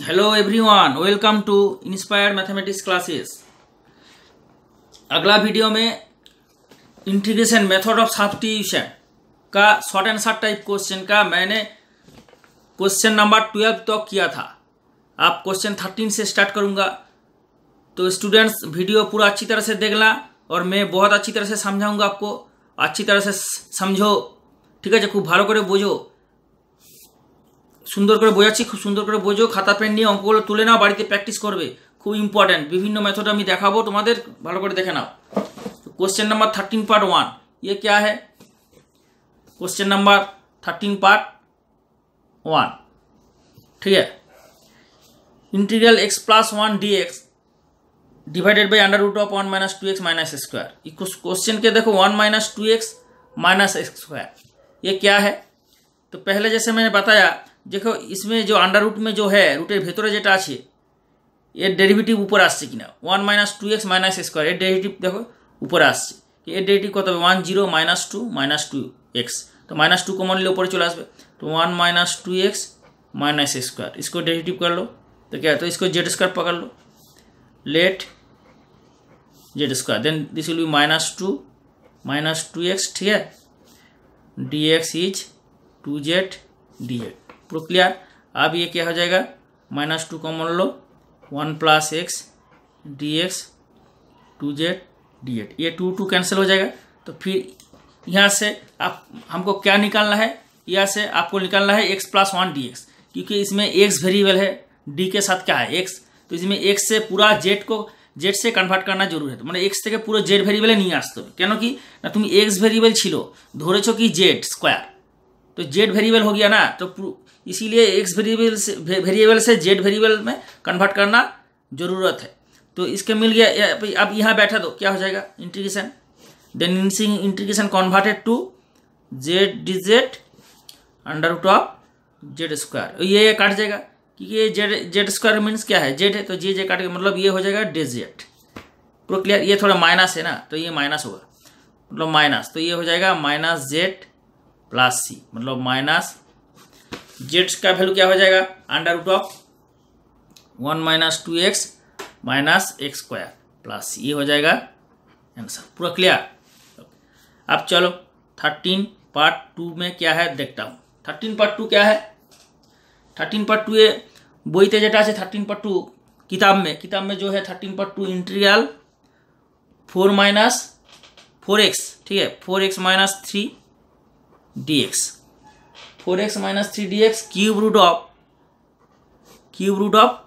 hello everyone welcome to inspired mathematics classes अगला video में integration method of substitution का short answer type question का मैंने question number twelve तक तो किया था आप क्वेश्चन थर्टीन से स्टार्ट करूंगा तो स्टूडेंट्स वीडियो पूरा अच्छी तरह से देखना और मैं बहुत अच्छी तरह से समझाऊंगा आपको अच्छी तरह से समझो ठीक है खूब भारो करे बोझो सुंदर बोझा खूब খুব बोझो खाता पेन नहीं अंकगल तुले ना बाड़ी নাও कर खूब করবে विभिन्न मेथड हमें देखो तुम्हारे भलोक देखे ভালো করে দেখে নাও question number thirteen part one ये क्या है question number thirteen part one ठीक है integral x plus one d x divided by under root of one minus two x minus square question के देखो one minus two x minus square ये क्या है तो पहले जैसे मैंने बताया দেখো इसमें जो আন্ডার রুট में जो है রুটের ভেতরে যেটা আছে এর ডেরিভেটিভ উপরে আসছে কিনা one minus two x minus x square এর ডেরিভেটিভ দেখো উপরে আসছে এর ডেরিভেটিভ কত হবে one zero minus two minus two x তো মাইনাস টু কমন নিলে উপরে চলে আসবে तो one minus two x minus square इसको डेरिवेटिव कर लो तो क्या है तो इसको जेड स्क्वायर पकड़ लो let z square then this will be minus two minus two x ठीक है d x is two z d z प्रूफ क्लियर अब ये क्या हो जाएगा माइनस टू कॉमन लो one plus x d x two z d z ये टू टू कैंसिल हो जाएगा तो फिर यहाँ से आप हमको क्या निकालना है यहाँ से आपको निकालना है x plus one d x क्योंकि इसमें एक्स वेरिएबल है डी के साथ क्या है एक्स तो इसमें एक्स से पूरा जेड को जेड জেড সে কনভার্ট করা জরুরি মানে এক্স থেকে পুরো জেড ভেরিয়েবলে নিয়ে আসতে হবে কেন ना तुम एक्स वेरिएबल ভেরিয়েবল धरे छो कि जेड स्क्वायर तो जेड वेरिएबल हो गया ना तो इसीलिए एक्स वेरिएबल से वेरिएबल से जेड वेरिएबल में कन्वर्ट करना जरूरत है तो इसके मिल गया अब यहाँ बैठा दो क्या हो जाएगा इंटीग्रेशन देन इनसिंग integration converted to z d z under root of z square ये काट जाएगा क्योंकि ये जेड जेड स्क्वायर मीन्स क्या है जेड है तो जे जे काट मतलब ये हो जाएगा डे जेड प्रो क्लियर ये थोड़ा माइनस है ना तो ये माइनस होगा मतलब माइनस तो ये हो जाएगा माइनस जेड प्लस सी मतलब माइनस जेड का वैल्यू क्या हो जाएगा under root of one minus two x minus x square plus ये हो जाएगा आंसर पूरा क्लियर अब चलो थर्टीन पार्ट टू में क्या है देखता हूँ थर्टीन पार्ट टू क्या है थर्टीन पार्ट टू ये बोईते जेटा से थर्टीन पार्ट टू किताब में किताब में जो है thirteen part two integral four minus four x ठीक है four x minus three d x four x minus three d x cube root of cube root of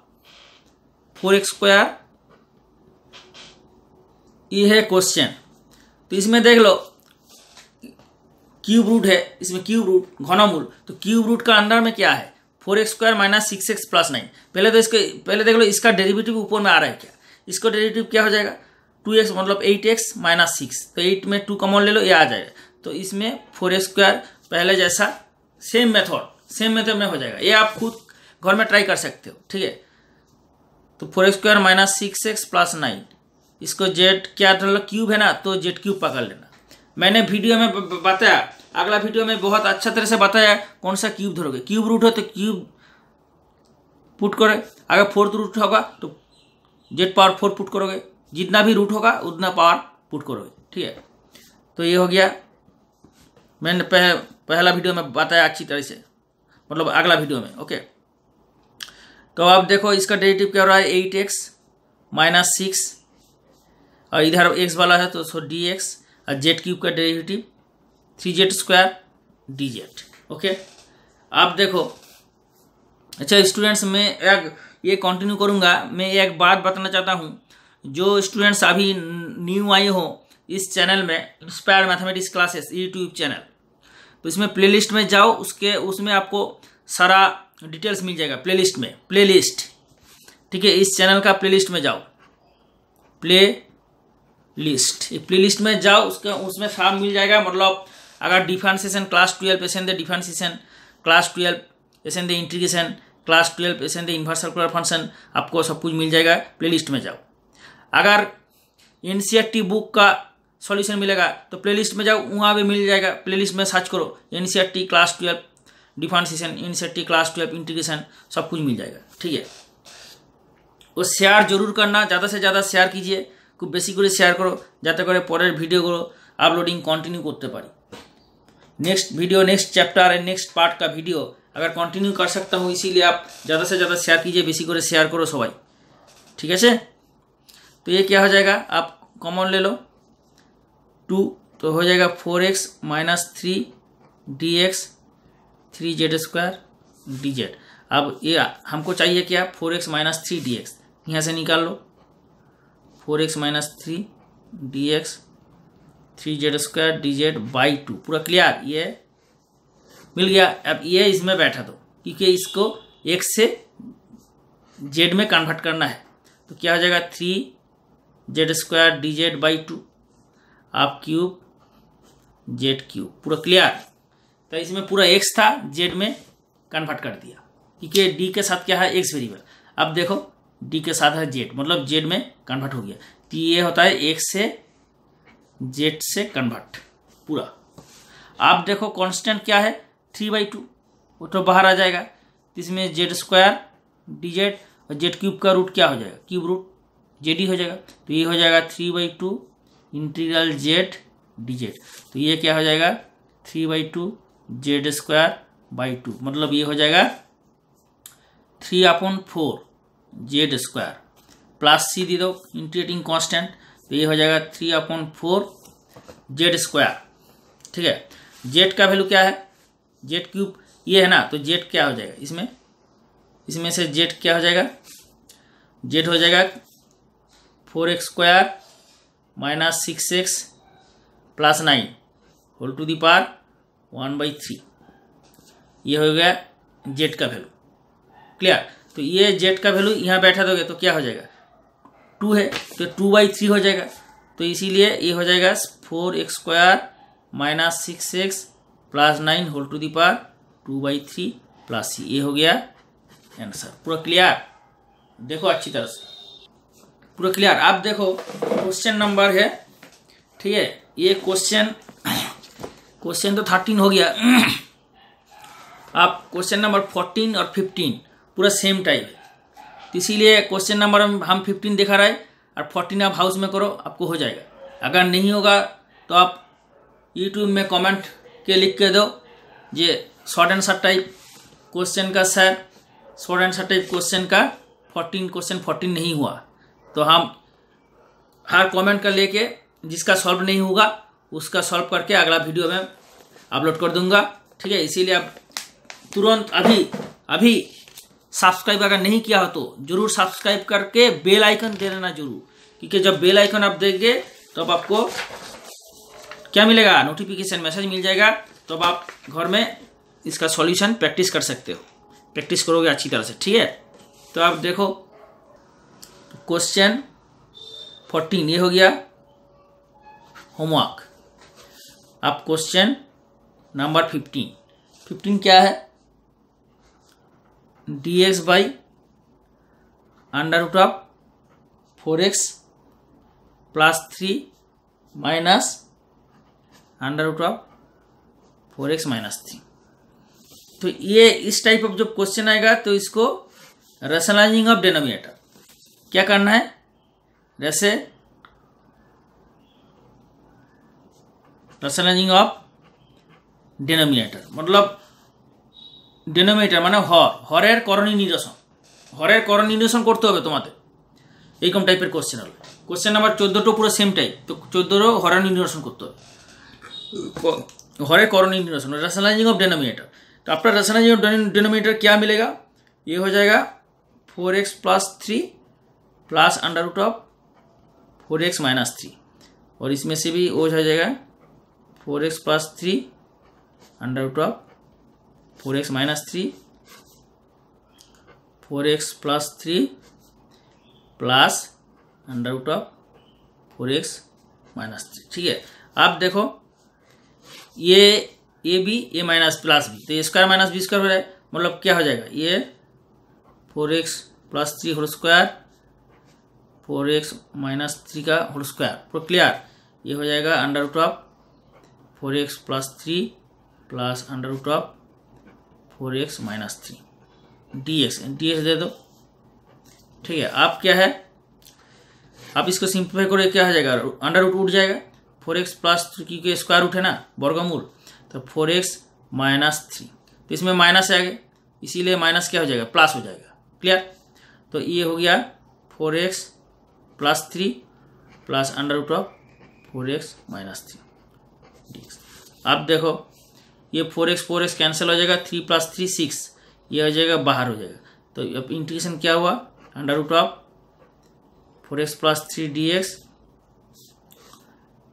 four x square ये है क्वेश्चन तो इसमें देख लो क्यूब रूट है इसमें cube root घनमूल तो क्यूब रूट का अंडर में क्या है four x square minus six x plus nine पहले तो इसके पहले देख लो इसका डेरिवेटिव ऊपर में आ रहा है क्या इसको डेरिवेटिव क्या हो जाएगा टू एक्स मतलब एट एक्स माइनस सिक्स तो एट में टू कमॉन ले लो ये आ जाएगा तो इसमें फोर एक्स स्क्वायर पहले जैसा सेम मेथड सेम मेथड में हो जाएगा ये आप खुद घर में ट्राई कर सकते हो ठीक है तो four x square minus six x plus nine इसको जेड क्या मतलब क्यूब है ना तो जेड क्यूब पकड़ लेना मैंने वीडियो में बताया अगला वीडियो में बहुत अच्छा तरह से बताया कौन सा क्यूब धरोगे क्यूब रूट हो तो क्यूब पुट करे अगर फोर्थ रूट होगा तो जेड पावर फोर पुट करोगे जितना भी रूट होगा उतना पावर पुट करोगे ठीक है तो ये हो गया मैंने पहले पहला वीडियो में बताया अच्छी तरह से मतलब अगला वीडियो में ओके तो अब देखो इसका डेरेटिव क्या हो रहा है एट एक्स माइनस सिक्स और इधर एक्स वाला है तो सो डी एक्स और जेड क्यूब का derivative three z square D z okay आप देखो अच्छा स्टूडेंट्स मैं एक ये कंटिन्यू करूँगा मैं एक बात बताना चाहता हूँ जो स्टूडेंट्स अभी न्यू आए हो इस चैनल में inspire mathematics classes YouTube channel तो इसमें प्लेलिस्ट में जाओ उसके उसमें आपको सारा डिटेल्स मिल जाएगा प्लेलिस्ट में प्लेलिस्ट ठीक है इस चैनल का प्लेलिस्ट में जाओ प्ले लिस्ट प्ले लिस्ट में जाओ उसके उसमें सारा मिल जाएगा मतलब अगर differentiation class twelve ascent the differentiation class twelve ascent the integration class twelve ascent the inverse circular function आपको सब कुछ मिल जाएगा प्लेलिस्ट में जाओ अगर एन बुक का सॉल्यूशन मिलेगा तो प्लेलिस्ट में जाओ वहाँ भी मिल जाएगा प्लेलिस्ट में सर्च करो and class twelve differentiation and class twelve integration सब कुछ मिल जाएगा ठीक है वो शेयर जरूर करना ज़्यादा से ज़्यादा शेयर कीजिए खूब बेसी করে শেয়ার করো যাতে করে পরের ভিডিওগুলো আপলোडिंग कंटिन्यू करते পারি next video next chapter and next part का वीडियो अगर कंटिन्यू कर सकता हूँ इसीलिए आप ज़्यादा से ज़्यादा शेयर कीजिए बेसी করে শেয়ার करो सबाई ठीक है से तो ये क्या हो जाएगा आप कॉमन ले लो टू तो हो जाएगा four x minus three d x three z square D Z अब ये हमको चाहिए क्या four x minus three d x यहाँ से निकाल लो four x minus three d x three z square D z by two पूरा क्लियर ये मिल गया अब ये इसमें बैठा दो क्योंकि इसको एक्स से जेड में कन्वर्ट करना है तो क्या हो जाएगा three z square D z by two आप क्यूब जेड क्यूब पूरा क्लियर तो इसमें पूरा एक्स था जेड में कन्वर्ट कर दिया क्योंकि डी के साथ क्या है एक्स वेरिएबल अब देखो डी के साथ है जेड मतलब जेड में कन्वर्ट हो गया तो ये होता है एक्स से जेड से कन्वर्ट पूरा आप देखो कांस्टेंट क्या है थ्री बाई टू वो तो बाहर आ जाएगा तो इसमें जेड स्क्वायर डी जेड और जेड क्यूब का रूट क्या हो जाएगा क्यूब रूट जेड ही हो जाएगा तो ये हो जाएगा three by two integral z d z तो ये क्या हो जाएगा three by two z square by two मतलब ये हो जाएगा three upon four z square plus c दे दो इंटीग्रेटिंग कांस्टेंट तो ये हो जाएगा three upon four z square ठीक है जेड का वैल्यू क्या है जेड क्यूब ये है ना तो जेड क्या हो जाएगा इसमें इसमें से जेड क्या हो जाएगा जेड हो जाएगा four x square minus six x plus nine whole to the power one by three ये हो गया जेड का वैल्यू क्लियर तो ये जेड का वैल्यू यहाँ बैठा दोगे तो क्या हो जाएगा टू है तो टू बाई थ्री हो जाएगा तो इसीलिए ये हो जाएगा four x square minus six x plus nine whole to the power two by three plus सी ये हो गया आंसर पूरा क्लियर देखो अच्छी तरह से पूरा क्लियर आप देखो क्वेश्चन नंबर है ठीक है ये क्वेश्चन क्वेश्चन तो थर्टीन हो गया आप क्वेश्चन नंबर फोर्टीन और फिफ्टीन पूरा सेम टाइप है तो इसीलिए क्वेश्चन नंबर हम फिफ्टीन दिखा रहा है और फोर्टीन आप हाउस में करो आपको हो जाएगा अगर नहीं होगा तो आप यूट्यूब में कमेंट के लिख के दो ये शॉर्ट आंसर टाइप क्वेश्चन का sir short answer type question का फोर्टीन क्वेश्चन फोर्टीन नहीं हुआ तो हम हर कमेंट का लेके जिसका सॉल्व नहीं होगा उसका सॉल्व करके अगला वीडियो में अपलोड कर दूंगा ठीक है इसीलिए आप तुरंत अभी अभी सब्सक्राइब अगर नहीं किया हो तो जरूर सब्सक्राइब करके बेल आइकन दे देना जरूर क्योंकि जब बेल आइकन आप देंगे तब आपको क्या मिलेगा नोटिफिकेशन मैसेज मिल जाएगा तब आप घर में इसका सॉल्यूशन प्रैक्टिस कर सकते हो प्रैक्टिस करोगे अच्छी तरह से ठीक है तो आप देखो क्वेश्चन फोर्टीन ये हो गया होमवर्क अब क्वेश्चन नंबर फिफ्टीन फिफ्टीन क्या है d x by under root of four x plus three minus under root of four x minus three तो ये इस टाइप ऑफ जब क्वेश्चन आएगा तो इसको रेशनलाइजिंग ऑफ डेनोमिनेटर क्या करना है जैसे रसलाइजिंग ऑफ ডেনোমিনেটর মতলব ডেনোমিনেটর মানে হর হরের করণী নিরসন হরের করণী নিরসন করতে হবে তোমাদের এইরকম টাইপের কোশ্চেন হলো কোশ্চেন নাম্বার চোদ্দোটো পুরো সেম টাইপ তো চোদ্দোরও হরের নিরসন করতে হবে हरे कॉर्निंग न्यूट्रसन रेशनलाइजिंग ऑफ डेनोमिनेटर तो आपका रेशनलाइजिंग ऑफ डेनोमिनेटर क्या मिलेगा ये हो जाएगा four x plus three plus under root of four x minus three और इसमें से भी ओज हो जाएगा four x plus three under root of four x minus three four x plus three plus under root of four x minus three ठीक है आप देखो ये a b a minus plus b तो स्क्वायर माइनस बी स्क्वायर हो रहा है मतलब क्या हो जाएगा ये four x plus three whole square four x minus three का होल स्क्वायर पूरा क्लियर ये हो जाएगा under root of four x plus three plus under root of four x minus three d x d x दे दो ठीक है आप क्या है आप इसको सिंप्लीफाई करोगे क्या हो जाएगा अंडर रूट उठ जाएगा फोर एक्स प्लस थ्री के स्क्वायर रूट है ना वर्गमूल तो फोर एक्स माइनस थ्री तो इसमें माइनस आ गया इसीलिए माइनस क्या हो जाएगा प्लस हो जाएगा क्लियर तो ये हो गया four x plus three plus under root of four x minus three d अब देखो ये four x four x cancel हो जाएगा थ्री प्लस थ्री सिक्स ये हो जाएगा बाहर हो जाएगा तो अब इंटीग्रेशन क्या हुआ under root of four x plus three d x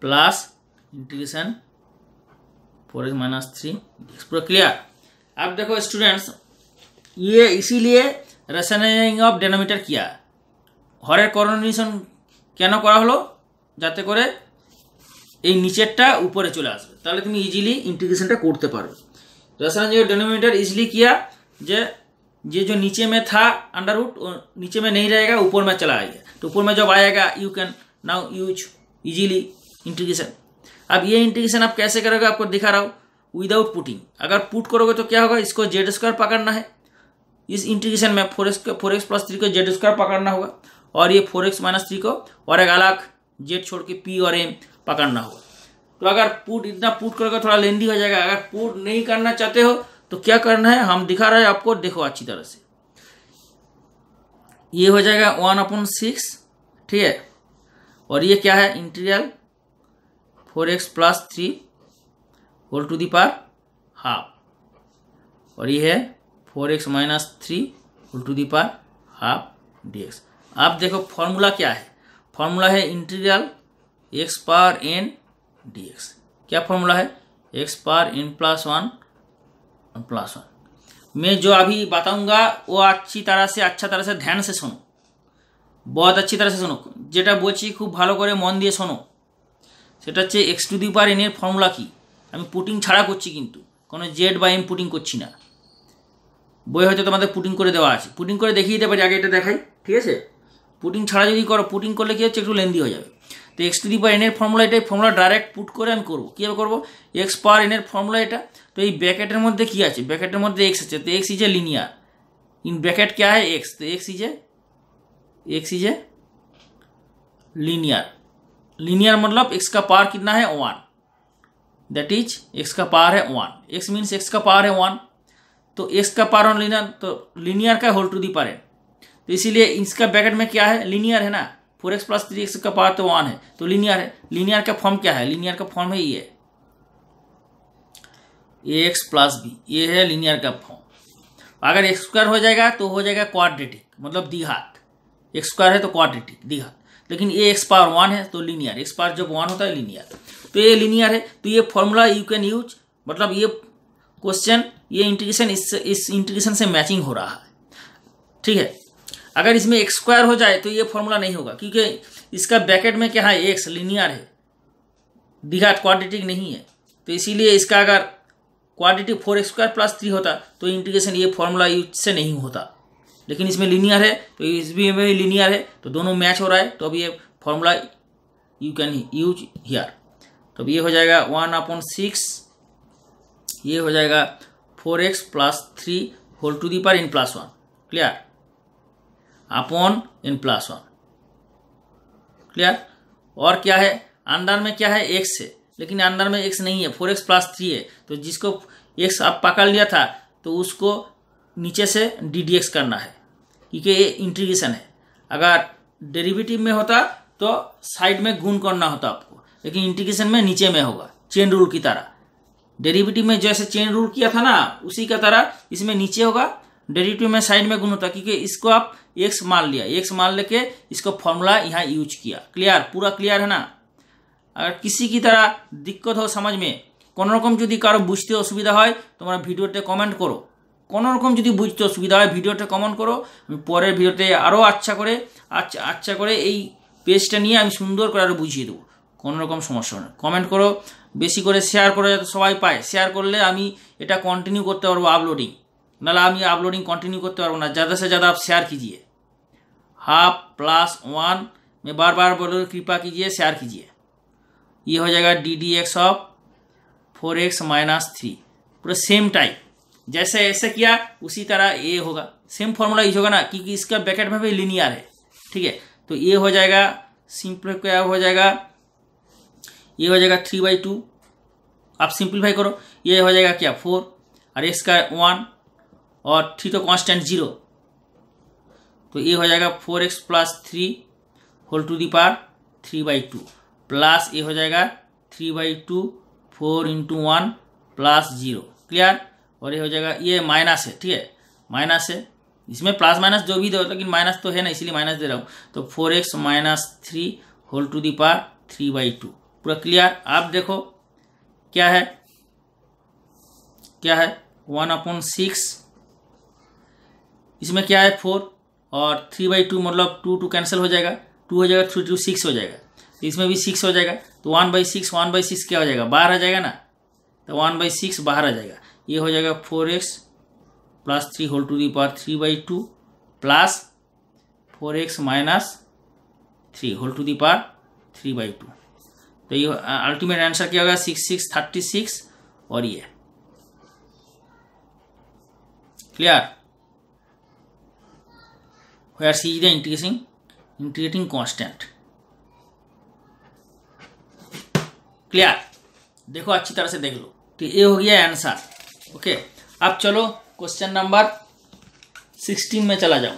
plus integration four x minus three d x पूरा क्लियर अब देखो स्टूडेंट्स ये इसीलिए रेशनिंग ऑफ डेनोमीटर किया हर করোনেশন क्या करा हलो যাতে করে এই নিচেরটা উপরে চলে আসবে তাহলে তুমি ইজিলি ইন্টিগ্রেশনটা করতে পারবে किया जे ये जो नीचे में था अंडर रूट नीचे में नहीं रहेगा ऊपर में चला आएगा तो ऊपर में जब आएगा you can now use easily integration अब ये इंटीग्रेशन आप कैसे करोगे आपको दिखा रहा हूँ विदाउट पुटिंग अगर पुट करोगे तो क्या होगा इसको जेड स्क्वायर पकड़ना है इस इंटीग्रेशन में four x four x plus three को जेड स्क्वायर पकड़ना होगा और ये फोर एक्स माइनस थ्री को और एक अलग जेड छोड़ के पी और एम पकड़ना होगा तो अगर पुट इतना पुट करोगे थोड़ा लेंदी हो जाएगा अगर पुट नहीं करना चाहते हो तो क्या करना है हम दिखा रहे हैं आपको देखो अच्छी तरह से ये हो जाएगा वन अपॉन सिक्स ठीक है और ये क्या है integral four x plus three whole to the power half और ये है four x minus three whole to the power half d x अब देखो फॉर्मूला क्या है फॉर्मूला है integral x power n d x क्या फॉर्मूला है x power n plus one plus one मैं जो अभी बताऊंगा वो अच्छी तरह से अच्छा तरह से ध्यान से सुनो बहुत अच्छी तरह से শোনো যেটা বলছি খুব ভালো করে মন দিয়ে শোনো সেটা হচ্ছে এক্স টু দি পার এনের ফর্মুলা কী আমি পুটিং ছাড়া করছি কিন্তু কোনো জেড বা এম পুটিং করছি না বই হয়তো তোমাদের পুটিং করে দেওয়া আছে পুটিং করে দেখিয়ে দিতে পারি আগে এটা দেখাই ঠিক আছে পুটিং ছাড়া যদি করো পুটিং করলে কী হচ্ছে একটু লেন্দি হয়ে যাবে তো এক্স টু দি পাওয়ার এনের ফর্মুলা এটাই ফর্মুলা ডাইরেক্ট পুট করে আমি করবো কীভাবে করবো এক্স পাওয়ার এনের ফর্মুলা এটা তো এই ব্যাকেটের মধ্যে কী আছে ব্যাকেটের মধ্যে এক্স আছে তো x is linear in bracket ক্যা হয় এক্স তো x is x is linear linear মতলব এক্স কা পাওয়ার কিতনা হয় ওয়ান দ্যাট ইজ এক্স কা পাওয়ার হ্যাঁ ওয়ান এক্স মিনস এক্স কা পাওয়ার হ্যাঁ ওয়ান তো এক্স কা পাওয়ার অন লিনিয়ার তো লিনিয়ার কায় হোল টু দি পারেন तो इसीलिए इसका ब्रैकेट में क्या है लीनियर है ना four x plus three x का पावर तो वन है तो लीनियर है लीनियर का फॉर्म क्या है लीनियर का फॉर्म है ये ए एक्स प्लस बी ये है लीनियर का फॉर्म अगर एक्स स्क्वायर हो जाएगा तो हो जाएगा क्वाड्रेटिक मतलब दिघात एक्स स्क्वायर है तो क्वाड्रेटिक दिघात लेकिन ए एक्स पावर वन है तो लीनियर एक्स पावर जब वन होता है लीनियर तो ये लीनियर है तो ये फॉर्मूला यू कैन यूज मतलब ये क्वेश्चन ये इंटीग्रेशन इस इस इंटीग्रेशन से मैचिंग हो रहा है ठीक है अगर इसमें एक स्क्वायर हो जाए तो ये फॉर्मूला नहीं होगा क्योंकि इसका ब्रैकेट में क्या है एक्स लिनियर है दीघा क्वाड्रेटिक नहीं है तो इसीलिए इसका अगर quadratic four x square plus three होता तो इंटीग्रेशन ये फॉर्मूला यूज से नहीं होता लेकिन इसमें लिनियर है तो इस भी लिनियर है तो दोनों मैच हो रहा है तो अब ये formula you can use here तो ये हो जाएगा वन अपॉन सिक्स ये हो जाएगा four x plus three whole to the power n plus one clear upon n plus one clear और क्या है अंदर में क्या है एक्स है लेकिन अंदर में एक्स नहीं है फोर एक्स प्लस थ्री है तो जिसको एक्स आप पकड़ लिया था तो उसको नीचे से डी डी एक्स करना है क्योंकि ये इंटीग्रेशन है अगर डेरिवेटिव में होता तो साइड में गुण करना होता आपको लेकिन इंटीग्रेशन में नीचे में होगा चेन रूल की तरह डेरिवेटिव में जैसे चेन रूल किया था ना उसी का तरह इसमें नीचे होगा डेरिवेटिव में साइड में गुण होता क्योंकि इसको आप एक्स मान लिया एक्स मान लेके इसको फॉर्मूला यहाँ यूज किया क्लियर पूरा क्लियर है ना আর কিসি কি তারা দিক্কত হো সমাজ মে কোনোরকম যদি কারো বুঝতে অসুবিধা হয় তোমরা ভিডিওতে কমেন্ট করো কোনোরকম যদি বুঝতে অসুবিধা হয় ভিডিওতে কমেন্ট করো আমি পরের ভিডিওতে আরও আচ্ছা করে আচ্ছা আচ্ছা করে এই পেজটা নিয়ে আমি সুন্দর করে আরও বুঝিয়ে দেবো কোনোরকম সমস্যা না কমেন্ট করো বেশি করে শেয়ার করে যাতে সবাই পায় শেয়ার করলে আমি এটা কন্টিনিউ করতে পারবো আপলোডিং নাহলে আমি আপলোডিং কন্টিনিউ करते পারবো ज़्यादा से ज़्यादा आप शेयर कीजिए हाफ प्लस वन में बार बार बोल कृपा कीजिए शेयर कीजिए ये हो जाएगा d d x of four x minus three पूरा सेम टाइप जैसे ऐसे किया उसी तरह ए होगा सेम फॉर्मूला यूज होगा ना क्योंकि इसका बैकेट में भी लिनियर है ठीक है तो ये हो जाएगा सिंपल क्या हो जाएगा ये हो जाएगा थ्री बाई टू आप सिंप्लीफाई करो ये हो जाएगा क्या फोर और एक्स का वन और थ्री तो कांस्टेंट जीरो तो ये हो जाएगा four x plus three whole to the power three by two plus ये हो जाएगा three by two four into one plus zero clear और ये हो जाएगा ये माइनस है ठीक है माइनस है इसमें प्लस माइनस जो भी दो लेकिन माइनस तो है ना इसलिए माइनस दे रहा हूँ तो four x minus three whole to the power three by two पूरा क्लियर आप देखो क्या है क्या है वन अपॉन सिक्स इसमें क्या है फोर और थ्री बाई टू मतलब टू टू कैंसिल हो जाएगा टू हो जाएगा थ्री टू सिक्स हो जाएगा इसमें भी सिक्स हो जाएगा तो one by six one by six क्या हो जाएगा बाहर आ जाएगा ना तो वन बाई सिक्स बाहर आ जाएगा ये हो जाएगा four x plus three whole to the power three by two plus four x minus three whole to the power three by two तो ये अल्टीमेट आंसर क्या होगा सिक्स सिक्स थर्टी सिक्स और ये clear where c is the integrating integrating constant clear देखो अच्छी तरह से देख लो तो ये हो गया आंसर ओके अब चलो क्वेश्चन नंबर सिक्सटीन में चला जाऊं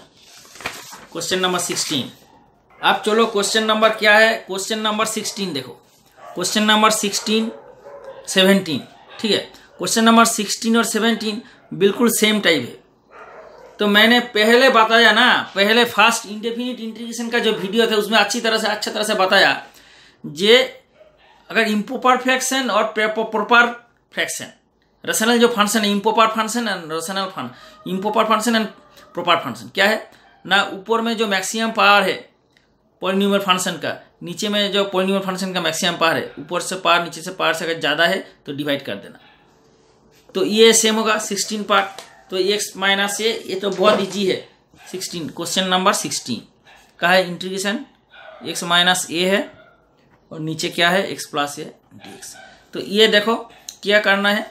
क्वेश्चन नंबर सिक्सटीन अब चलो क्वेश्चन नंबर क्या है क्वेश्चन नंबर सिक्सटीन देखो क्वेश्चन नंबर सिक्सटीन सेवेंटीन ठीक है क्वेश्चन नंबर सिक्सटीन और सेवनटीन बिल्कुल सेम टाइप है तो मैंने पहले बताया ना पहले फर्स्ट इंडेफिनिट इंटीग्रेशन का जो वीडियो था उसमें अच्छी तरह से अच्छा तरह से बताया जे अगर इम्पोपर फ्रैक्शन और प्रोपर फ्रैक्शन रसनल जो फंक्शन है improper function and rational fun improper function and proper function क्या है ना ऊपर में जो मैक्सिमम पावर है पॉलिन्यूमर फंक्शन का नीचे में जो पॉलिन्यूमर फंक्शन का मैक्सिमम पावर है ऊपर से पार नीचे से पार से अगर ज़्यादा है तो डिवाइड कर देना तो ये सेम होगा सिक्सटीन पार्ट तो एक्स माइनस ए ये तो बहुत ईजी है सिक्सटीन क्वेश्चन नंबर सिक्सटीन का है इंटीग्रेशन एक्स माइनस ए है और नीचे क्या है x plus a d x तो ये देखो क्या करना है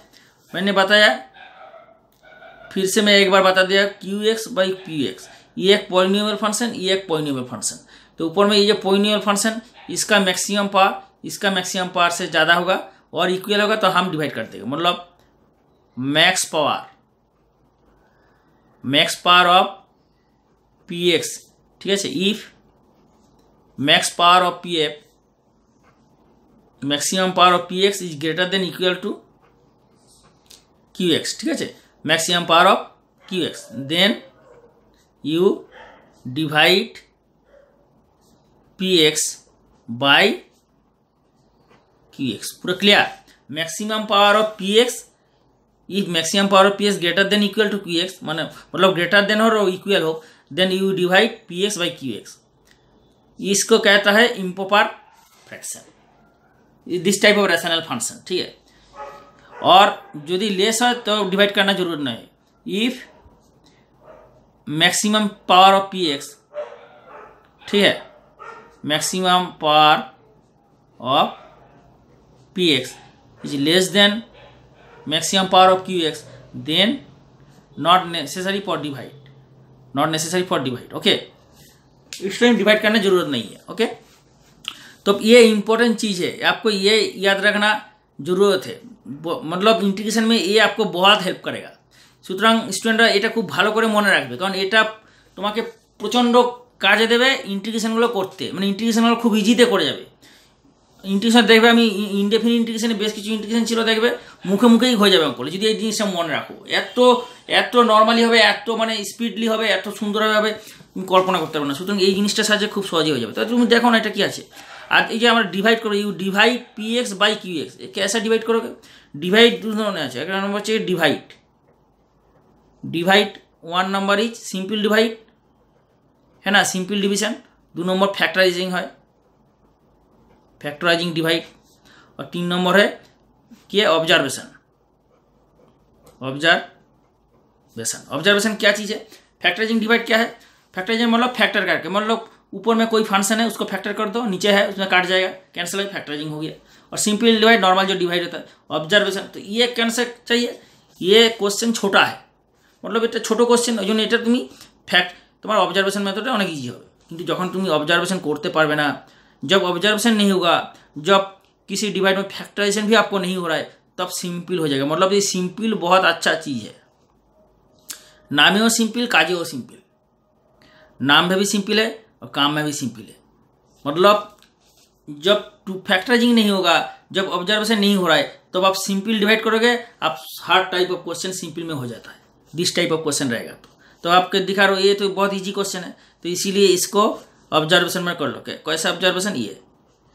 मैंने बताया फिर से मैं एक बार बता दिया q x by q x ये एक पॉइनियल फंक्शन ये एक पॉइनियल फंक्शन तो ऊपर में ये जो पॉइनियल फंक्शन इसका मैक्सिमम पावर इसका मैक्सिमम पावर से ज़्यादा होगा और इक्वल होगा तो हम डिवाइड कर देंगे मतलब max power max power of p x ठीक है if max power of p f maximum power of p x is greater than equal to q x ठीक है maximum power of q x then you divide p x by q x पूरा clear maximum power of p x if power of p s greater than equal to q x मैंने मतलब greater than और equal हो you divide p x by q x इसको कहता है improper fraction this type of rational function ठीक है और यदि लेस है तो डिवाइड करना जरूर नहीं है if maximum power of p x ठीक है maximum power of p x is less than maximum power of qx then not necessary for divide not necessary for divide okay इस टाइम डिवाइड करने ज़रूरत नहीं है ओके तो ये important चीज़ है आपको ये याद रखना জরুরত হে মতলব ইন্টিগ্রেশন মে এ আপনাকে বহুত হেল্প করেগা সুতরাং স্টুডেন্টরা এটা খুব ভালো করে মনে রাখবে কারণ এটা তোমাকে প্রচণ্ড কাজে দেবে ইন্টিগ্রেশনগুলো করতে মানে ইন্টিগ্রেশনগুলো খুব ইজিতে করে যাবে ইন্টিগ্রেশন দেখবে আমি ইনডেফিনিট ইন্টিগ্রেশনে বেশ কিছু ইন্টিগ্রেশন ছিল দেখবে মুখে মুখেই হয়ে যাবে অঙ্কলে যদি এই জিনিসটা মনে রাখো এত এত নর্মালি হবে এত মানে স্পিডলি হবে এত সুন্দরভাবে হবে তুমি কল্পনা করতে পারবে না সুতরাং এই জিনিসটার সাহায্যে খুব সহজে হয়ে যাবে তাহলে তুমি দেখো না এটা কী আছে আর এই যে আমরা ডিভাইড করো you divide p x by q x ক্যাশা ডিভাইড করো ডিভাইড দু ধরনের আছে একটা নম্বর হচ্ছে divide divide one number is simple divide হ্যাঁ না সিম্পল ডিভিশন দু নম্বর ফ্যাক্টরাইজিং হয় फैक्टराइजिंग डिवाइड और तीन नंबर है कि ऑब्जर्वेशन ऑब्जर्वेशन ऑब्जर्वेशन क्या चीज़ है फैक्टराइजिंग डिवाइड क्या है फैक्टराइजिंग मतलब फैक्टर करके मतलब ऊपर में कोई फंक्शन है उसको फैक्टर कर दो नीचे है उसमें काट जाएगा कैंसिल है फैक्टराइजिंग हो गया और सिंपल डिवाइड नॉर्मल जो डिवाइड होता है ऑब्जर्वेशन तो ये कैंसर चाहिए ये क्वेश्चन छोटा है मतलब इतना छोटो क्वेश्चन जो জন্য तुम्हें फैक्ट तुम्हारा ऑब्जर्वेशन मेथड है অনেক ইজি হবে কিন্তু যখন তুমি অবজারভেশন করতে পারবে जब ऑब्जर्वेशन नहीं होगा जब किसी डिवाइड में फैक्टराइजेशन भी आपको नहीं हो रहा है तब सिंपल हो जाएगा मतलब ये सिंपल बहुत अच्छा चीज़ है नाम हो सिंपल काजे हो सिंपल नाम में भी सिंपल है और काम में भी सिंपल है मतलब जब टू फैक्टराइजिंग नहीं होगा जब ऑब्जर्वेशन नहीं हो रहा है तब तो आप सिंपल डिवाइड करोगे आप हर टाइप ऑफ क्वेश्चन सिंपल में हो जाता है दिस टाइप ऑफ क्वेश्चन रहेगा तो तो आपके दिखा रहा हो ये तो बहुत इजी क्वेश्चन है तो इसीलिए इसको ऑब्जर्वेशन में कर लो क्या कैसे ऑब्जर्वेशन ये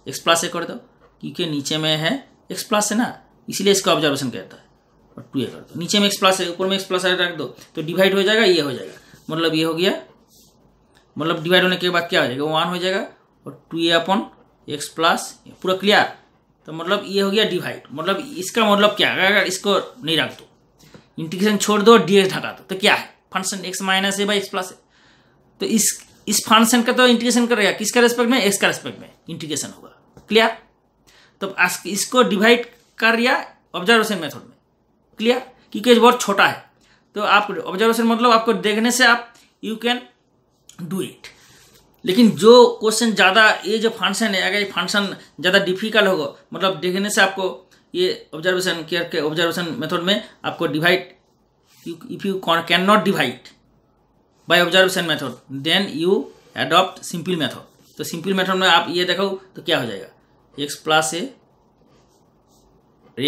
एक्स प्लस ए कर दो क्योंकि नीचे में है एक्स प्लस है ना इसीलिए इसका ऑब्जर्वेशन कहता है और टू ए कर दो नीचे में एक्स प्लस है ऊपर में एक्स प्लस रख दो तो डिवाइड हो जाएगा ये हो जाएगा मतलब ये हो गया मतलब डिवाइड होने के बाद क्या हो जाएगा वन हो जाएगा और two a upon x plus पूरा क्लियर तो मतलब ये हो गया डिवाइड मतलब इसका मतलब क्या है अगर इसको नहीं रख दो इंटीग्रेशन छोड़ दो डी एस ढका दो तो क्या है फंक्शन एक्स माइनस है बाई एक्स प्लस है तो इस इस फंक्शन का तो इंटीग्रेशन करेगा किसका रेस्पेक्ट में एक्स का रेस्पेक्ट में इंटीग्रेशन होगा क्लियर तो इसको डिवाइड कर दिया ऑब्जर्वेशन मेथड में क्लियर क्योंकि बहुत छोटा है तो आप ऑब्जर्वेशन मतलब आपको देखने से आप यू कैन डू इट लेकिन जो क्वेश्चन ज़्यादा ये जो फंक्शन है अगर ये फंक्शन ज़्यादा डिफिकल्ट होगा मतलब देखने से आपको ये ऑब्जर्वेशन के ऑब्जर्वेशन मेथड में आपको divide if you can not divide by observation method then you adopt simple method तो सिंपल मेथड में आप ये देखो तो क्या हो जाएगा x plus a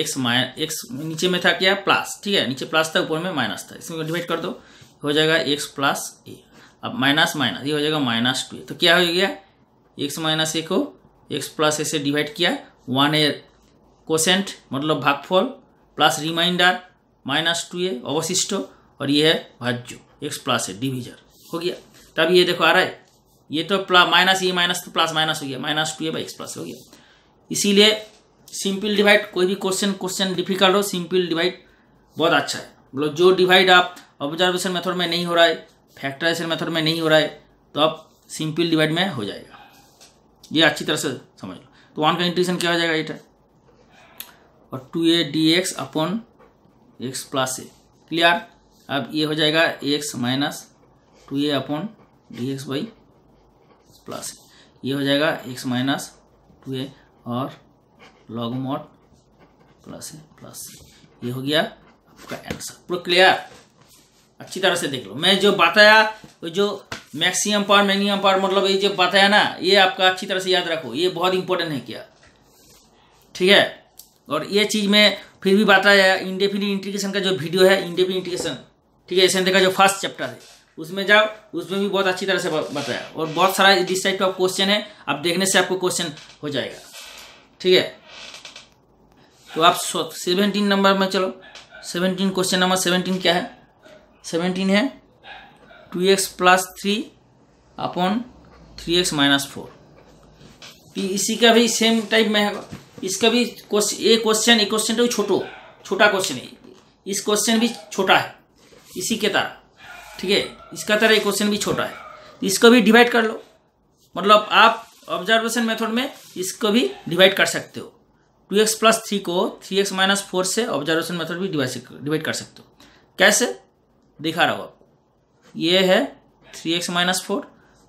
x minus x नीचे में था क्या प्लस ठीक है नीचे प्लस था ऊपर में माइनस था इसमें डिवाइड कर दो हो जाएगा एक्स प्लस ए अब माइनस माइनस ये हो जाएगा माइनस टू तो क्या हो गया एक्स माइनस ए को एक्स प्लस ए से डिवाइड किया वन ए कोसेंट मतलब भागफल plus remainder minus two a अवशिष्ट और ये है भाज्य एक्स प्लस है डिविजर हो गया तब ये देखो आ रहा है ये तो प्लस माइनस ये माइनस तो प्लस माइनस हो गया minus two a by x plus हो गया इसीलिए सिंपल डिवाइड कोई भी क्वेश्चन क्वेश्चन डिफिकल्ट हो सिंपल डिवाइड बहुत अच्छा है मतलब जो डिवाइड आप ऑब्जर्वेशन मेथड में नहीं हो रहा है फैक्टराइजेशन मेथड में नहीं हो रहा है तो आप सिंपल डिवाइड में हो जाएगा ये अच्छी तरह से समझ लो तो वन का इंटीग्रेशन क्या हो जाएगा ये और two a d x upon x plus a clear अब ये हो जाएगा x minus two a upon d x by plus ये हो जाएगा एक्स माइनस टू ए और log mod plus a plus ये हो गया आपका आंसर पूरा क्लियर अच्छी तरह से देख लो मैं जो बताया वो जो मैक्सिमम पार मिनिमम पार मतलब ये जो बताया ना ये आपका अच्छी तरह से याद रखो ये बहुत इंपॉर्टेंट है क्या ठीक है और ये चीज़ में फिर भी बताया इंडेफिनिट इंटीग्रेशन का जो वीडियो है इंडेफिनिट इंटीग्रेशन ठीक है एस का जो फर्स्ट चैप्टर है उसमें जाओ उसमें भी बहुत अच्छी तरह से बताया और बहुत सारा इस टाइप का क्वेश्चन है आप देखने से आपको क्वेश्चन हो जाएगा ठीक है तो आप सेवनटीन नंबर में चलो सेवनटीन क्वेश्चन नंबर सेवेंटीन क्या है सेवनटीन है two x plus three upon three x minus four इसी का भी सेम टाइप में है इसका भी क्वेश्चन ये क्वेश्चन एक क्वेश्चन तो छोटो छोटा क्वेश्चन है इस क्वेश्चन भी छोटा है इसी के तरह ठीक है इसका तरह एक क्वेश्चन भी छोटा है तो इसको भी डिवाइड कर लो मतलब आप ऑब्जर्वेशन मेथड में इसको भी डिवाइड कर सकते हो टू एक्स प्लस थ्री को थ्री एक्स माइनस फोर से ऑब्जर्वेशन मेथड भी डिवाइड कर सकते हो कैसे दिखा रहा हो आपको ये है थ्री एक्स माइनस फोर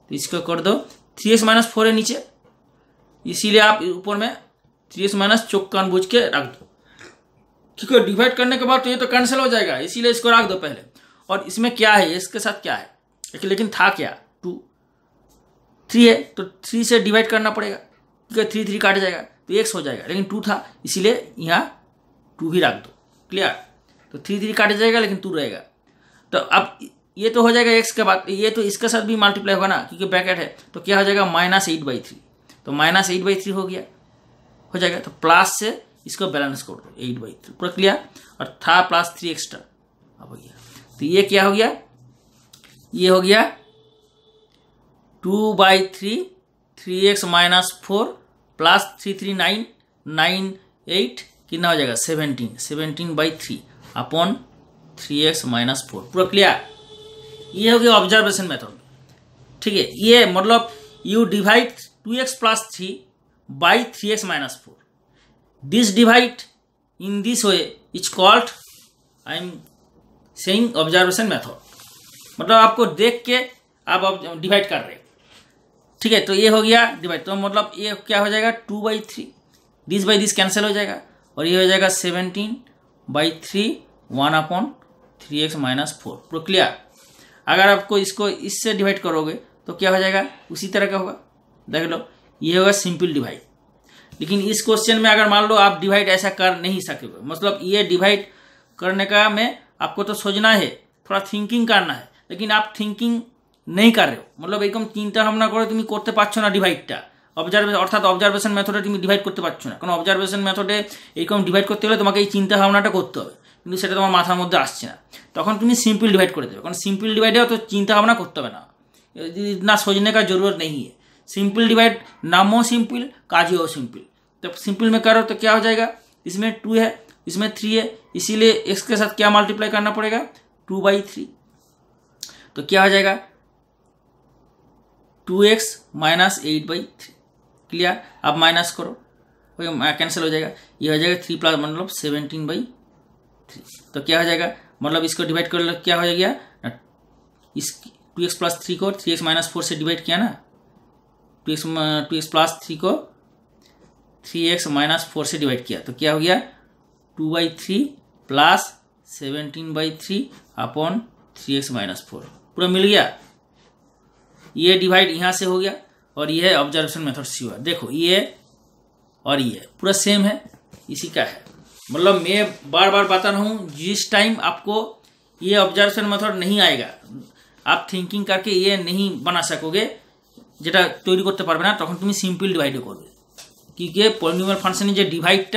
तो इसको कर दो थ्री एक्स माइनस फोर है नीचे इसीलिए आप ऊपर में थ्री एक्स माइनस चौक कान बुझ के रख दो क्योंकि डिवाइड करने के बाद तो ये तो कैंसिल हो जाएगा इसीलिए इसको रख दो पहले और इसमें क्या है इसके साथ क्या है लेकिन था क्या टू थ्री है तो थ्री से डिवाइड करना पड़ेगा क्योंकि थ्री थ्री काट जाएगा तो एक्स हो जाएगा लेकिन टू था इसीलिए यहाँ टू भी रख दो क्लियर तो थ्री थ्री काट जाएगा लेकिन टू रहेगा तो अब ये तो हो जाएगा एक्स के बाद ये तो इसके साथ भी मल्टीप्लाई होगा ना क्योंकि ब्रैकेट है तो क्या हो जाएगा माइनस एट बाई थ्री तो माइनस एट बाई थ्री हो गया हो जाएगा तो प्लस से इसको बैलेंस कर दो एट बाई थ्री पूरा क्लियर और था प्लस थ्री एक्स्ट्रा अब हो गया तो ये क्या हो गया ये हो गया two by three three x minus four plus three three nine nine eight कितना हो जाएगा seventeen seventeen by three upon three x minus four पूरा क्लियर ये हो गया ऑब्जर्वेशन मेथड ठीक है ये मतलब you divide two x plus three by three x minus four this divide in this way is called I am saying observation method मतलब आपको देख के आप डिवाइड कर रहे ठीक है तो ये हो गया डिवाइड तो मतलब ये क्या हो जाएगा two by three this by this cancel हो जाएगा और ये हो जाएगा seventeen by three one upon three x minus four प्रो क्लियर अगर आपको इसको इससे डिवाइड करोगे तो क्या हो जाएगा उसी तरह का होगा देख लो ये होगा सिंपल डिवाइड लेकिन इस क्वेश्चन में अगर मान लो आप डिवाइड ऐसा कर नहीं सके मतलब ये डिवाइड करने का में आपको तो सोचना है थोड़ा थिंकिंग करना है लेकिन आप थिंकिंग नहीं कर रहे हो मतलब एकदम চিন্তা ভাবনা করে তুমি করতে পারছো না ডিভাইডটা অবজারভেশন অর্থাৎ অবজারভেশন মেথডে তুমি ডিভাইড করতে পারছো না কারণ অবজারভেশন মেথডে এরকম ডিভাইড করতে হলে তোমাকে এই চিন্তা ভাবনাটা করতে হবে কিন্তু সেটা তোমার মাথার মধ্যে আসছে না তখন তুমি সিম্পল ডিভাইড করে দেবে কারণ সিম্পল ডিভাইডে তো চিন্তা ভাবনা করতে হবে না না सोचने का जरूरत नहीं है सिंपल डिवाइड नामो सिंपल काजियो सिंपल तो सिंपल में करो तो क्या हो जाएगा इसमें टू है इसमें थ्री है इसीलिए एक्स के साथ क्या मल्टीप्लाई करना पड़ेगा टू बाई थ्री तो क्या हो जाएगा two x minus eight by three clear अब माइनस करो कैंसिल हो जाएगा ये हो जाएगा थ्री प्लस मतलब सेवनटीन बाई थ्री तो क्या हो जाएगा मतलब इसको डिवाइड कर लो क्या हो जाएगा इस टू एक्स प्लस थ्री को थ्री एक्स माइनस फोर से डिवाइड किया ना two x two x plus three को थ्री एक्स माइनस फोर से डिवाइड किया तो क्या हो गया two by three plus seventeen by three upon three x minus four पूरा मिल गया ये डिवाइड यहाँ से हो गया और ये है ऑब्जर्वेशन मेथड सी हुआ देखो ये और ये पूरा सेम है इसी का है मतलब मैं बार बार बता रहा हूँ जिस टाइम आपको ये ऑब्जर्वेशन मेथड नहीं आएगा आप थिंकिंग करके ये नहीं बना सकोगे जेटा তৈরি करते পারবে ना তখন তুমি सिंपल डिवाइड করবে কি গিয়ে फांगशन जो डिवाइड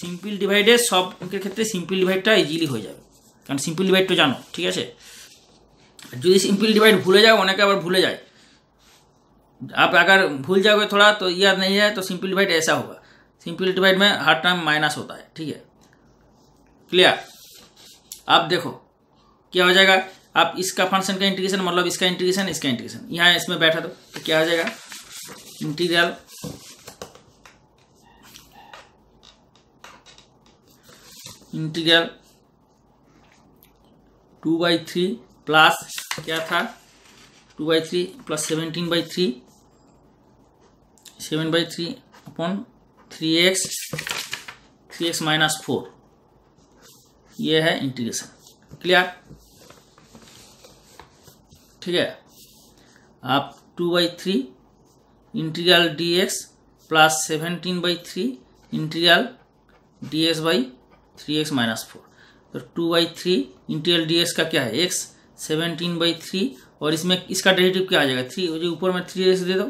सीम्पल डिवाइडे सब সব ক্ষেত্রে डिवाइड ডিভাইডটা ইজিলি হয়ে যাবে কারণ সিম্পল ডিভাইড তো জানো ঠিক আছে যদি সিম্পল ডিভাইড ভুলে যাও অনেকে আবার भूले जाए आप अगर भूल जाओगे थोड़ा तो याद नहीं जाए तो सिंपल डिवाइड ऐसा होगा सिंपल डिवाइड में हर टाइम माइनस होता है ठीक है क्लियर आप देखो क्या हो जाएगा आप इसका फंक्शन का इंटीग्रेशन मतलब इसका इंटीग्रेशन इसका इंटीग्रेशन यहाँ इसमें बैठा दो तो क्या हो जाएगा integral integral two by three plus क्या था two by three plus seventeen by three seven by three upon three x three x minus four ये है इंटीग्रेशन क्लियर ठीक है आप two by three integral d x plus seventeen by three integral d x by three x minus four तो two by three integral d का क्या है x seventeen by three और इसमें इसका डेरेटिव क्या आ जाएगा थ्री जो ऊपर में थ्री एक्स दे दो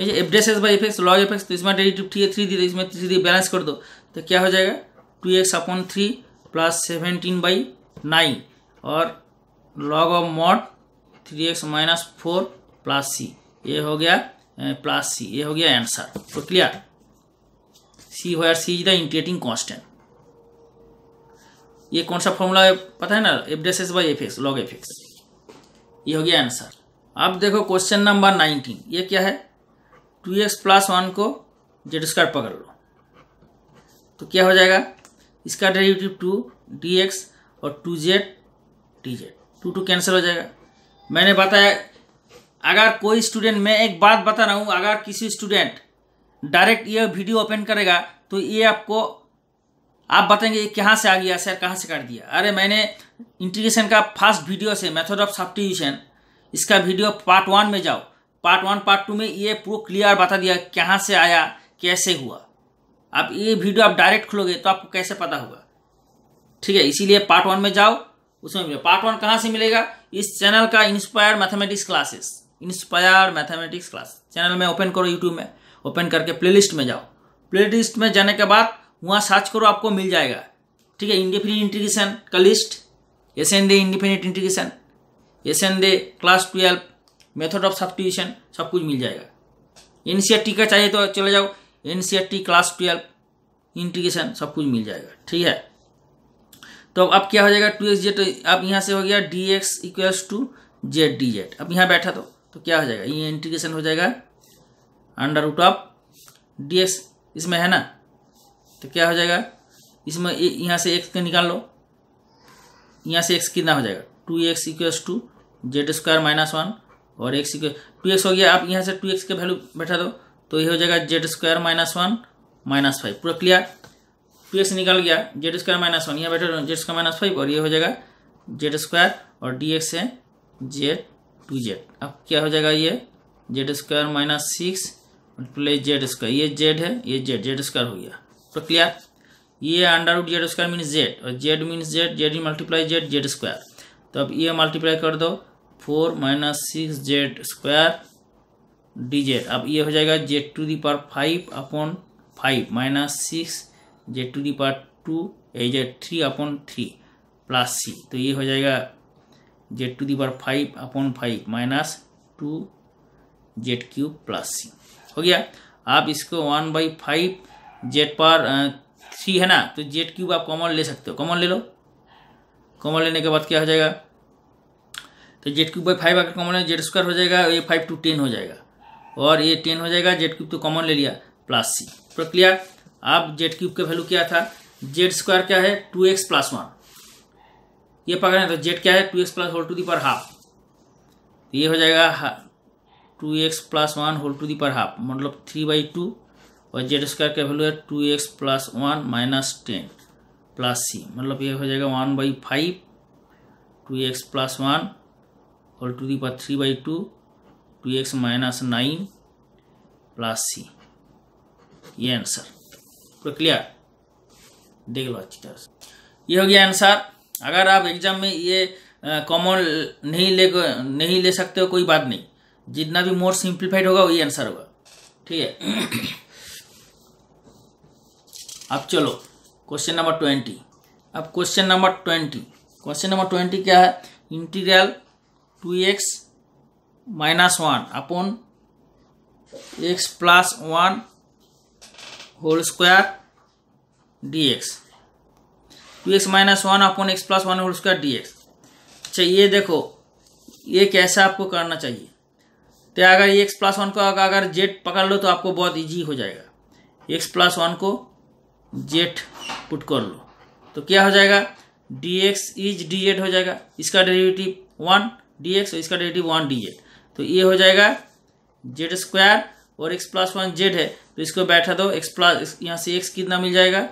ये f dash s by f x log f x तो इसमें डेरेटिव थ्री थ्री दे दो इसमें थ्री दे बैलेंस कर दो तो क्या हो जाएगा two x upon three plus seventeen by nine और log of mod three x minus four plus सी ये हो गया प्लस सी ये हो गया आंसर तो clear c where c is the integrating constant ये कौन सा फॉर्मूला है पता है ना f dash s by f x log f x ये हो गया आंसर अब देखो क्वेश्चन नंबर नाइनटीन ये क्या है टू एक्स प्लस वन को जेड स्क्वायर पकड़ लो तो क्या हो जाएगा इसका डेरिवेटिव टू डी एक्स और two z d z two two cancel हो जाएगा मैंने बताया अगर कोई स्टूडेंट मैं एक बात बता रहा हूँ अगर किसी स्टूडेंट डायरेक्ट ये वीडियो ओपन करेगा तो ये आपको आप बताएंगे ये कहाँ से आ गया सर कहाँ से काट दिया अरे मैंने इंटीग्रेशन का फर्स्ट वीडियो से मेथड ऑफ सब्टीट्यूशन इसका वीडियो पार्ट वन में जाओ पार्ट वन पार्ट टू में ये पूरा क्लियर बता दिया कहाँ से आया कैसे हुआ आप ये वीडियो आप डायरेक्ट खुलोगे तो आपको कैसे पता होगा ठीक है इसीलिए पार्ट वन में जाओ उसमें पार्ट वन कहाँ से मिलेगा इस चैनल का inspire mathematics classes inspire mathematics class channel में ओपन करो यूट्यूब में ओपन करके प्लेलिस्ट में जाओ प्लेलिस्ट में जाने के बाद वहाँ सर्च करो आपको मिल जाएगा ठीक है इंडिफिनिट इंटीग्रेशन का list S N Dey indefinite integration S N Dey class twelve method of substitution सब कुछ मिल जाएगा एन e का चाहिए तो चले जाओ एन क्लास ट्वेल्व इंटीग्रेशन सब कुछ मिल जाएगा ठीक है तो अब अब क्या हो जाएगा टू एक्स जेड अब यहाँ से हो गया d x equals to z d Z अब यहाँ बैठा तो तो क्या हो जाएगा ये इंटीग्रेशन हो जाएगा under root of d x इसमें है ना तो क्या हो जाएगा इसमें यहाँ से एक्स के निकाल लो यहाँ से एक्स कितना हो जाएगा two x equals to z square minus one और एक्स इक्व टू एक्स हो गया आप यहाँ से टू एक्स के वैल्यू बैठा दो तो ये हो जाएगा Z square minus one minus five पूरा क्लियर टू एक्स निकाल गया जेड स्क्वायर माइनस वन यहाँ बैठा दो जेड स्क्वायर माइनस फाइव और ये हो जाएगा जेड स्क्वायर और डी एक्स है जेड टू जेड अब क्या हो जाएगा ये Z square minus six plus Z square ये जेड है ये जेड जेड स्क्वायर हो गया तो क्लियर ये under root Z square means Z और Z means Z Z multiply Z Z square तो अब ये e मल्टीप्लाई कर दो four minus six Z square D Z अब ये e हो जाएगा Z to the power five upon five minus six Z to the power two A Z three upon three plus C तो ये e हो जाएगा Z to the power five upon five minus two Z cube plus C हो गया आप इसको one by five Z पर three है ना तो जेड क्यूब आप कॉमन ले सकते हो कॉमन ले लो कॉमन लेने के बाद क्या हो जाएगा तो जेड क्यूब बाई फाइव आकर कॉमन ले जेड स्क्वायर हो जाएगा ये फाइव टू टेन हो जाएगा और ये टेन हो जाएगा जेड क्यूब तो कॉमन ले लिया प्लस सी पूरा क्लियर आप जेड क्यूब का वैल्यू क्या था जेड स्क्वायर क्या है टू एक्स प्लस वन ये पकड़ना तो जेड क्या है two x plus whole to the power half तो ये हो जाएगा two x plus one whole to the power half मतलब थ्री बाई टू और जेड स्क्वायर का वैल्यू है two x plus one minus ten plus C मतलब ये हो जाएगा one by five two x plus one और to the power three by two two x minus nine plus सी ये answer पूरा क्लियर देख लो अच्छी तरह से ये हो गया आंसर अगर आप एग्जाम में ये कॉमन नहीं ले नहीं ले सकते हो कोई बात नहीं जितना भी मोर सिंप्लीफाइड होगा वही आंसर होगा ठीक है अब चलो क्वेश्चन नंबर ट्वेंटी अब question number twenty question number twenty क्या है integral two x minus one upon x plus one whole square D x two x minus one upon x plus one whole square D X अच्छा ये देखो ये कैसा आपको करना चाहिए तो अगर एक्स प्लस वन को अगर जेड पकड़ लो तो आपको बहुत इजी हो जाएगा एक्स प्लस वन को जेड पुट कर लो तो क्या हो जाएगा D x is D Z हो जाएगा इसका डेरिवेटिव वन डी एक्स और इसका डेरिवेटिव वन डी जेड तो ये हो जाएगा जेड स्क्वायर और एक्स प्लस वन जेड है तो इसको बैठा दो एक्स प्लस यहाँ से एक्स कितना मिल जाएगा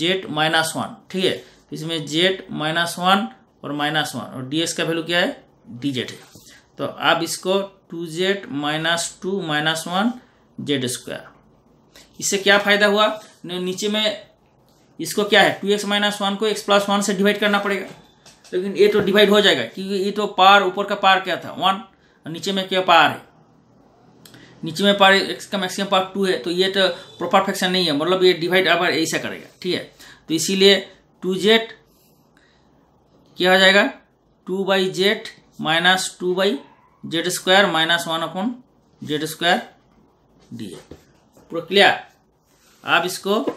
जेड माइनस वन ठीक है तो इसमें जेड माइनस वन और माइनस वन और डी एक्स का वैल्यू क्या है डी जेड है तो आप इसको two Z minus two minus one Z square इससे क्या फायदा हुआ नीचे में इसको क्या है टू एक्स माइनस वन को एक्स प्लस वन से डिवाइड करना पड़ेगा लेकिन ये तो डिवाइड हो जाएगा क्योंकि ये तो पार ऊपर का पार क्या था वन और नीचे में क्या पार है नीचे में पार एक्स का मैक्सिमम पार टू है तो ये तो प्रॉपर फैक्शन नहीं है मतलब ये डिवाइड अब ऐसा करेगा ठीक है तो इसीलिए टू जेड क्या हो जाएगा two by Z minus two by Z square minus one upon Z square D पूरा क्लियर आप इसको